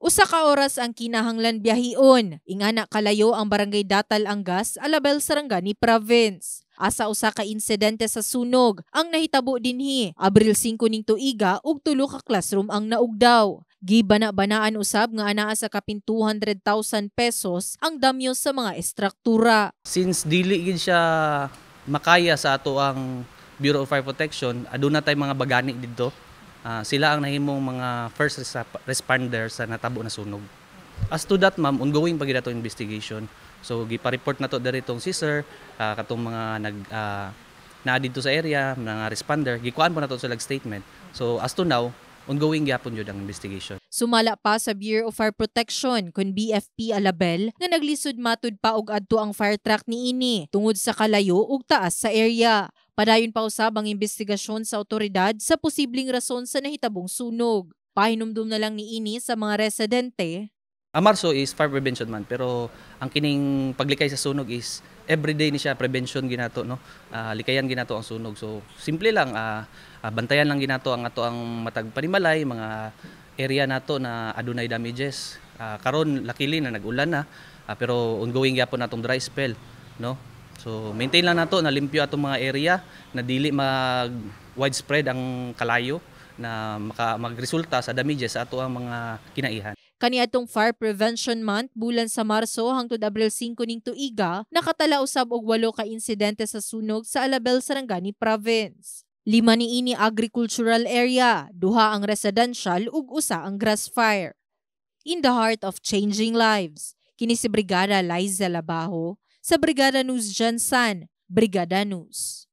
Usa ka oras ang kinahanglan biyahion. Ingana kalayo ang barangay Datal Angas, Alabel Sarangani Province. Asa usa ka insidente sa sunog ang nahitabo dinhi Abril 5 ning tuiga ug tulo ka classroom ang naugdaw. Gibana-banaan usab nga anaa sa kapin 200,000 pesos ang damyo sa mga estruktura. Since dili gid siya makaya sa ato ang Bureau of Fire Protection, aduna tay mga bagani didto uh, sila ang nahimong mga first responder sa natabo na sunog. As to that ma'am, ongoing pa gid ato investigation. So gipa-report na to diri tong si sir uh, katong mga nag uh, naa dito sa area, mga responder, gikuan pa na to sa lag statement. So as to now, ongoing gyapon yun ang investigation. Sumala pa sa Bureau of Fire Protection kun BFP Alabel nga naglisod matud pa og adto ang fire truck niini tungod sa kalayo ug taas sa area. Padayon pa usab ang investigasyon sa otoridad sa posibleng rason sa nahitabong sunog. Pahinumdum na lang niini sa mga residente. Amarso is Fire Prevention man pero ang kining paglikay sa sunog is everyday ni siya prevention ginato no uh, likayan ginato ang sunog so simple lang uh, uh, bantayan lang ginato ang ato ang matag panimalay mga area nato na adunay damages uh, karon lakili na nagulan na uh, pero ongoing gyapon natong dry spell no so maintain lang nato na limpyo atong mga area na dili mag widespread ang kalayo na maka, magresulta sa damages sa ato ang mga kinaihan Kaniadtong Fire Prevention Month bulan sa Marso hangtod Abril 5 ning tuiga, nakatala usab og 8 ka insidente sa sunog sa Alabel Sarangani Province. Lima niini agricultural area, duha ang residential ug usa ang grass fire. In the heart of changing lives, kini si Brigada Liza Labaho sa Brigada News Jansan, Brigada News.